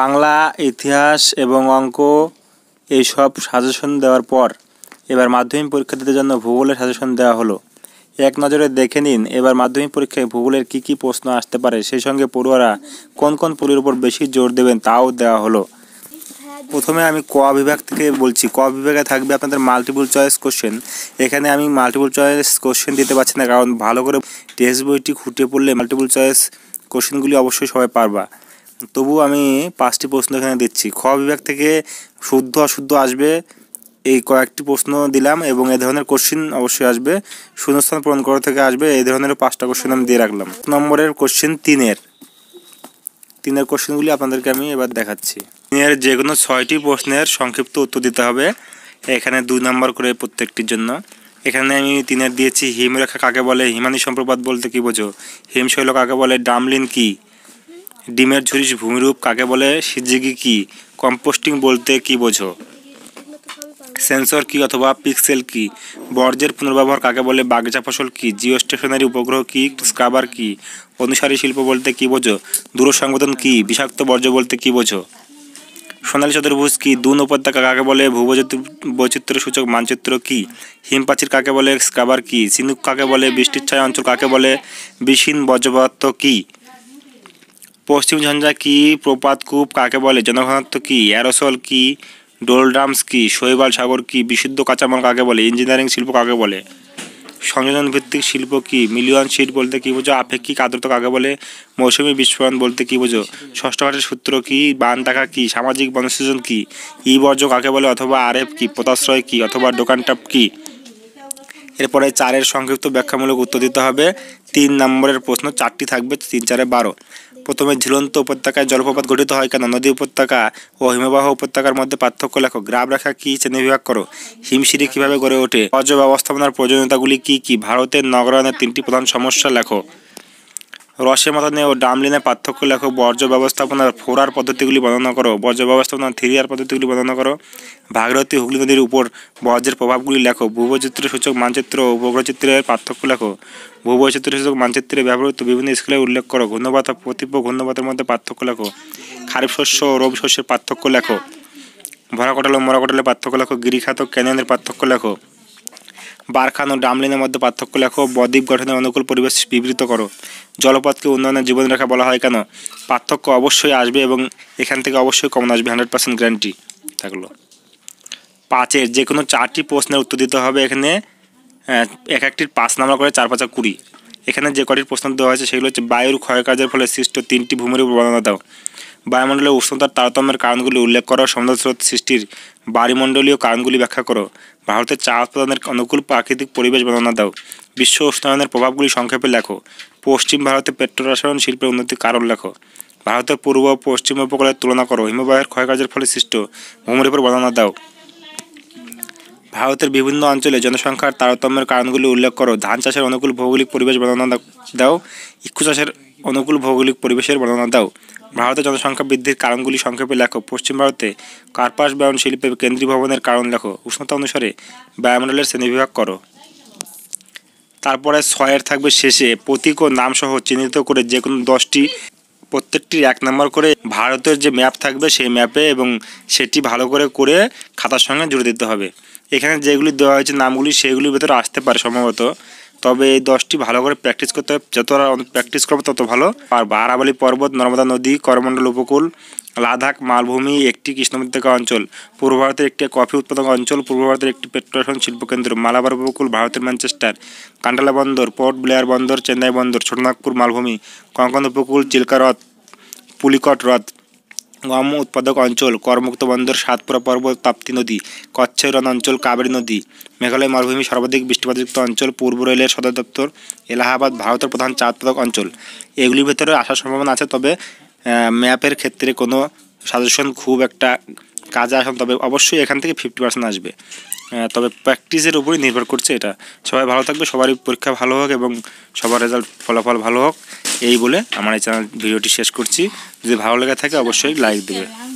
বাংলা ইতিহাস এবং অঙ্ক এইসব সাজেশন দেওয়ার পর এবার মাধ্যমিক পরীক্ষার্থীদের জন্য ভূগোলের সাজেশন দেওয়া হলো এক নজরে দেখে নিন এবার মাধ্যমিক পরীক্ষায় ভূগোলের কী কী প্রশ্ন আসতে পারে সেই সঙ্গে পড়ুয়ারা কোন কোন পুরীর উপর বেশি জোর দেবেন তাও দেওয়া হলো প্রথমে আমি ক বিভাগ থেকে বলছি ক বিভাগে থাকবে আপনাদের মাল্টিপল চয়েস কোশ্চেন এখানে আমি মাল্টিপল চয়েস কোশ্চেন দিতে পারছি না কারণ ভালো করে টেক্সট বইটি খুঁটে পড়লে মাল্টিপল চয়েস কোশ্চেনগুলি অবশ্যই সবাই পারবা তবু আমি পাঁচটি প্রশ্ন এখানে দিচ্ছি খ বিভাগ থেকে শুদ্ধ অশুদ্ধ আসবে এই কয়েকটি প্রশ্ন দিলাম এবং এ ধরনের কোশ্চিন অবশ্যই আসবে শূন্যস্থান পূরণ করা থেকে আসবে এই ধরনের পাঁচটা কোশ্চিন আমি দিয়ে রাখলাম নম্বরের কোশ্চিন তিনের তিনের কোশ্চিনগুলি আপনাদেরকে আমি এবার দেখাচ্ছি তিনের যে কোনো ছয়টি প্রশ্নের সংক্ষিপ্ত উত্তর দিতে হবে এখানে দুই নম্বর করে প্রত্যেকটির জন্য এখানে আমি তিনের দিয়েছি হিমরেখা কাকে বলে হিমানি সম্প্রপাত বলতে কী বোঝো হিমশৈল কাকে বলে ডামলিন কী ডিমের ঝুরিস ভূমিরূপ কাকে বলে সিজিগি কি কম্পোস্টিং বলতে কি বোঝো সেন্সর কি অথবা পিক্সেল কি বর্জ্যের পুনর্ব্যবহার কাকে বলে বাগিচা ফসল কি জিও স্টেশনারি উপগ্রহ কি স্কাবার কি অনুসারী শিল্প বলতে কি বোঝো দূরসংবেদন কি বিষাক্ত বর্জ্য বলতে কি বোঝো সোনালী চতুর্ভুজ কি দুন উপত্যকা কাকে বলে বৈচিত্র্য সূচক মানচিত্র কি হিমপাচির কাকে বলে স্কাবার কি সিনুক কাকে বলে বৃষ্টির ছায় অঞ্চল কাকে বলে বিশীন বজ্রপাত কি পশ্চিম ঝঞ্ঝা কি প্রপাতকূপ কাকে বলে জনঘনত্ব কি অ্যারোসল কি ডোলড্রামস কি শৈবাল সাগর কি বিশুদ্ধ কাঁচামাল কাকে বলে ইঞ্জিনিয়ারিং শিল্প কাকে বলে সংযোজন ভিত্তিক শিল্প কি মিলিয়ন শিট বলতে কী বোঝো আপেক্ষিক আর্দ্রতা কাকে বলে মৌসুমি বিস্ফোরণ বলতে কী বোঝো ষষ্ঠঘাটের সূত্র কি বান টাকা কী সামাজিক বনসৃজন কি ই বর্জ্য কাকে বলে অথবা আরএফ কি পতাশ্রয় কি অথবা দোকানটাপ কি এরপরে চারের সংক্ষিপ্ত ব্যাখ্যামূলক উত্তর দিতে হবে তিন নম্বরের প্রশ্ন চারটি থাকবে তিন চারে বারো প্রথমে ঝুলন্ত উপত্যকায় জলপ্রপাত গঠিত হয় কেন নদী উপত্যকা ও হিমবাহ উপত্যকার মধ্যে পার্থক্য লেখো গ্রাম রেখা কি শ্রেণী বিভাগ করো হিমশিরি কীভাবে গড়ে ওঠে বর্জ্য ব্যবস্থাপনার প্রয়োজনীয়তাগুলি কি কি ভারতের নগরায়নের তিনটি প্রধান সমস্যা লেখো রসে মতনে ও ডামলিনের পার্থক্য লেখো বর্জ্য ব্যবস্থাপনার ফোরার পদ্ধতিগুলি বর্ণনা করো বর্জ্য ব্যবস্থাপনার থিরিয়ার পদ্ধতিগুলি বর্ণনা করো ভাগরতী হুগলি নদীর উপর বর্জ্যের প্রভাবগুলি লেখো ভূবৈচিত্র্য সূচক মানচিত্র ও উপগ্রহচিত্রের পার্থক্য লেখো ভূবৈচিত্র্য সূচক মানচিত্রে ব্যবহৃত বিভিন্ন স্কেলের উল্লেখ করো ঘূর্ণবাত প্রতিপ ঘূর্ণবাতের মধ্যে পার্থক্য লেখো খারিফ শস্য ও রবি শস্যের পার্থক্য লেখো ভরা কোটাল ও মরা কোটালের পার্থক্য লেখো গিরিখাত ক্যানিয়নের পার্থক্য লেখো বারখান ও ডামলিনের মধ্যে পার্থক্য লেখো বদ্বীপ গঠনের অনুকূল পরিবেশ বিবৃত করো জলপথকে উন্নয়নের জীবনরেখা বলা হয় কেন পার্থক্য অবশ্যই আসবে এবং এখান থেকে অবশ্যই কমন আসবে হান্ড্রেড পার্সেন্ট গ্যারান্টি থাকলো পাঁচের যে কোনো চারটি প্রশ্নের উত্তর দিতে হবে এখানে এক একটির পাঁচ নাম্বার করে চার পাঁচা কুড়ি এখানে যে কটির প্রশ্ন দেওয়া হয়েছে সেগুলো হচ্ছে বায়ুর ক্ষয়কার্যের ফলে সৃষ্ট তিনটি ভূমির বর্ণনা দাও বায়ুমণ্ডলে উষ্ণতার তারতম্যের কারণগুলি উল্লেখ করো সমুদ্র স্রোত সৃষ্টির বায়ুমণ্ডলীয় কারণগুলি ব্যাখ্যা করো ভারতের চা উৎপাদনের অনুকূল প্রাকৃতিক পরিবেশ বর্ণনা দাও বিশ্ব উষ্ণায়নের প্রভাবগুলি সংক্ষেপে লেখো পশ্চিম ভারতে রাসায়ন শিল্পের উন্নতির কারণ লেখো ভারতের পূর্ব ও পশ্চিম উপকূলের তুলনা করো হিমবাহের ক্ষয়কার্যের ফলে সৃষ্ট ভূমির উপর বর্ণনা দাও ভারতের বিভিন্ন অঞ্চলে জনসংখ্যার তারতম্যের কারণগুলি উল্লেখ করো ধান চাষের অনুকূল ভৌগোলিক পরিবেশ বর্ণনা দাও ইক্ষু চাষের অনুকূল ভৌগোলিক পরিবেশের বর্ণনা দাও ভারতে জনসংখ্যা বৃদ্ধির কারণগুলি সংক্ষেপে লেখো পশ্চিম ভারতে কার্পাস বায়ন শিল্পের কেন্দ্রীয় ভবনের কারণ লেখো উষ্ণতা অনুসারে বায়ুমণ্ডলের শ্রেণীবিভাগ করো তারপরে ছয়ের থাকবে শেষে প্রতীক ও নামসহ চিহ্নিত করে যে কোনো দশটি প্রত্যেকটির এক নম্বর করে ভারতের যে ম্যাপ থাকবে সেই ম্যাপে এবং সেটি ভালো করে করে খাতার সঙ্গে জুড়ে দিতে হবে এখানে যেগুলি দেওয়া হয়েছে নামগুলি সেগুলির ভেতরে আসতে পারে সম্ভবত তবে এই দশটি ভালো করে প্র্যাকটিস করতে হবে যত প্র্যাকটিস করবো তত ভালো আর বারাবালি পর্বত নর্মদা নদী করমণ্ডল উপকূল লাদাখ মালভূমি একটি কৃষ্ণমৃত্তিকা অঞ্চল পূর্ব ভারতের একটি কফি উৎপাদক অঞ্চল পূর্ব ভারতের একটি পেট্রোলিয়াম শিল্পকেন্দ্র মালাবার উপকূল ভারতের ম্যানচেস্টার কান্ডালা বন্দর পোর্ট ব্লেয়ার বন্দর চেন্নাই বন্দর ছোটনাগপুর মালভূমি কঙ্কন উপকূল চিলকা হ্রদ পুলিকট হ্রদ গম উৎপাদক অঞ্চল করমুক্ত বন্দর সাতপুরা পর্বত তাপ্তি নদী কচ্ছ অঞ্চল কাবেরী নদী মেঘালয় মরুভূমি সর্বাধিক বৃষ্টিপাতযুক্ত অঞ্চল পূর্ব রেলের সদর দপ্তর এলাহাবাদ ভারতের প্রধান চা উৎপাদক অঞ্চল এগুলির ভেতরে আসার সম্ভাবনা আছে তবে ম্যাপের ক্ষেত্রে কোনো সাজেশন খুব একটা কাজে আসেন তবে অবশ্যই এখান থেকে ফিফটি পার্সেন্ট আসবে তবে প্র্যাকটিসের উপরই নির্ভর করছে এটা সবাই ভালো থাকবে সবারই পরীক্ষা ভালো হোক এবং সবার রেজাল্ট ফলাফল ভালো হোক এই বলে আমার এই চ্যানেল ভিডিওটি শেষ করছি যদি ভালো লেগে থাকে অবশ্যই লাইক দেবে